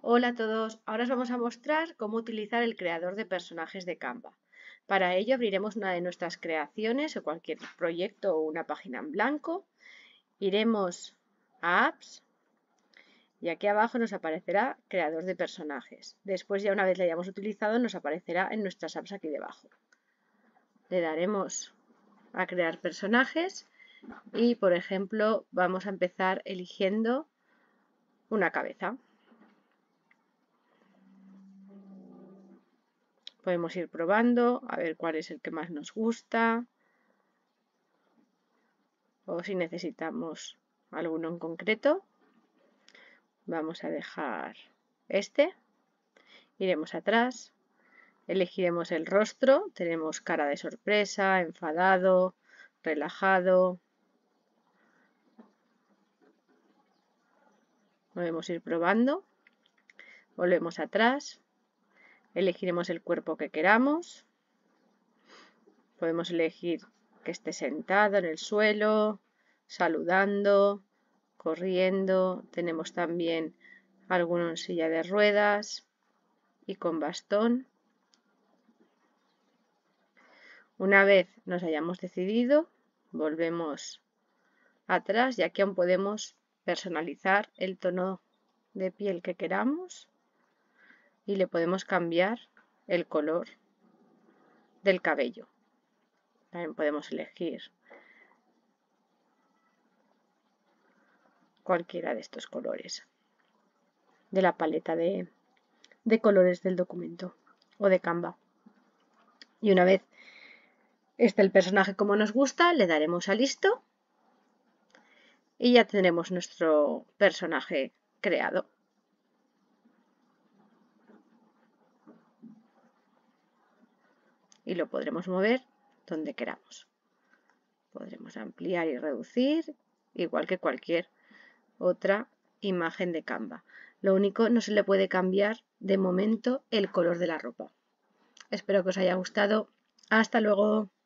Hola a todos, ahora os vamos a mostrar cómo utilizar el creador de personajes de Canva. Para ello abriremos una de nuestras creaciones o cualquier proyecto o una página en blanco. Iremos a Apps y aquí abajo nos aparecerá Creador de personajes. Después ya una vez la hayamos utilizado nos aparecerá en nuestras apps aquí debajo. Le daremos a crear personajes y por ejemplo vamos a empezar eligiendo una cabeza. Podemos ir probando a ver cuál es el que más nos gusta o si necesitamos alguno en concreto. Vamos a dejar este. Iremos atrás. Elegiremos el rostro. Tenemos cara de sorpresa, enfadado, relajado, Podemos ir probando. Volvemos atrás. Elegiremos el cuerpo que queramos. Podemos elegir que esté sentado en el suelo, saludando, corriendo. Tenemos también alguna silla de ruedas y con bastón. Una vez nos hayamos decidido, volvemos atrás y aquí aún podemos personalizar el tono de piel que queramos y le podemos cambiar el color del cabello. También podemos elegir cualquiera de estos colores de la paleta de, colores del documento o de Canva. Y una vez esté el personaje como nos gusta, le daremos a listo y ya tenemos nuestro personaje creado. Y lo podremos mover donde queramos. Podremos ampliar y reducir, igual que cualquier otra imagen de Canva. Lo único, no se le puede cambiar de momento el color de la ropa. Espero que os haya gustado. Hasta luego.